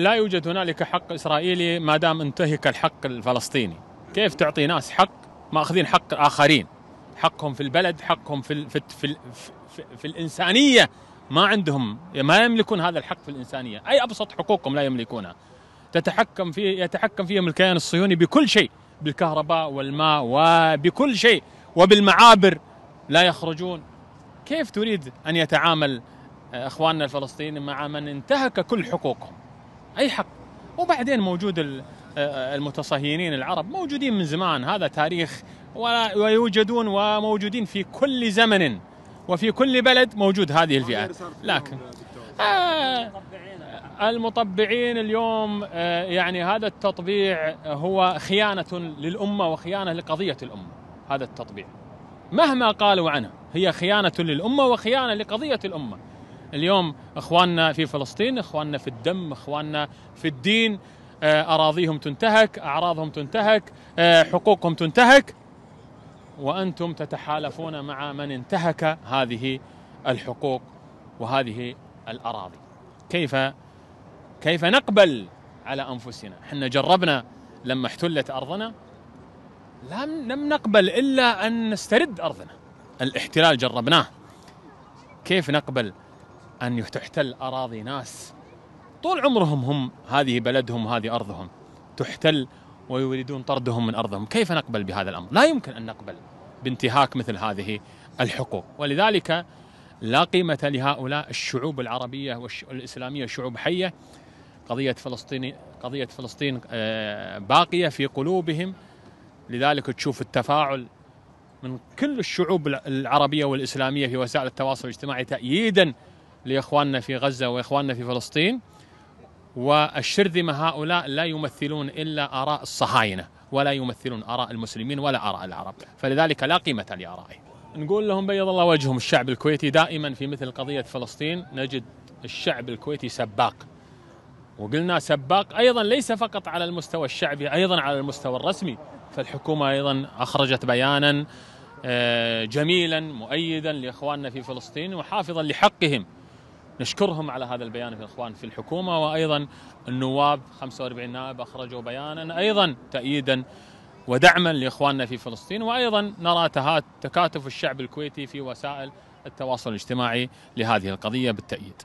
لا يوجد هنالك حق اسرائيلي ما دام انتهك الحق الفلسطيني، كيف تعطي ناس حق ماخذين حق اخرين؟ حقهم في البلد، حقهم في في, في, في, في الانسانيه ما عندهم ما يملكون هذا الحق في الانسانيه، اي ابسط حقوقهم لا يملكونها. تتحكم في يتحكم فيهم الكيان الصهيوني بكل شيء، بالكهرباء والماء وبكل شيء وبالمعابر لا يخرجون. كيف تريد ان يتعامل آه، اخواننا الفلسطينيين مع من انتهك كل حقوقهم؟ اي حق وبعدين موجود آه، المتصهينين العرب موجودين من زمان هذا تاريخ ويوجدون وموجودين في كل زمن وفي كل بلد موجود هذه الفئة لكن آه، المطبعين اليوم آه، يعني هذا التطبيع هو خيانة للأمة وخيانة لقضية الأمة هذا التطبيع مهما قالوا عنه هي خيانة للأمة وخيانة لقضية الأمة اليوم اخواننا في فلسطين اخواننا في الدم اخواننا في الدين آه، اراضيهم تنتهك اعراضهم تنتهك آه، حقوقهم تنتهك وانتم تتحالفون مع من انتهك هذه الحقوق وهذه الاراضي كيف كيف نقبل على انفسنا احنا جربنا لما احتلت ارضنا لم لم نقبل الا ان نسترد ارضنا الاحتلال جربناه كيف نقبل أن تحتل أراضي ناس طول عمرهم هم هذه بلدهم هذه أرضهم تحتل ويريدون طردهم من أرضهم كيف نقبل بهذا الأمر لا يمكن أن نقبل بانتهاك مثل هذه الحقوق ولذلك لا قيمة لهؤلاء الشعوب العربية والإسلامية شعوب حية قضية فلسطين قضية فلسطين آه، باقية في قلوبهم لذلك تشوف التفاعل من كل الشعوب العربية والإسلامية في وسائل التواصل الاجتماعي تأييدا لإخواننا في غزة وإخواننا في فلسطين والشرذمة هؤلاء لا يمثلون إلا آراء الصهاينة ولا يمثلون آراء المسلمين ولا آراء العرب فلذلك لا قيمة لآرائهم نقول لهم بيض الله وجههم الشعب الكويتي دائما في مثل قضية فلسطين نجد الشعب الكويتي سباق وقلنا سباق أيضا ليس فقط على المستوى الشعبي أيضا على المستوى الرسمي فالحكومة أيضا أخرجت بيانا آه، جميلا مؤيدا لإخواننا في فلسطين وحافظا لحقهم نشكرهم على هذا البيان في الاخوان في الحكومه وايضا النواب 45 نائب اخرجوا بيانا ايضا تأييدا ودعما لاخواننا في فلسطين وايضا نرى تكاتف الشعب الكويتي في وسائل التواصل الاجتماعي لهذه القضيه بالتأييد.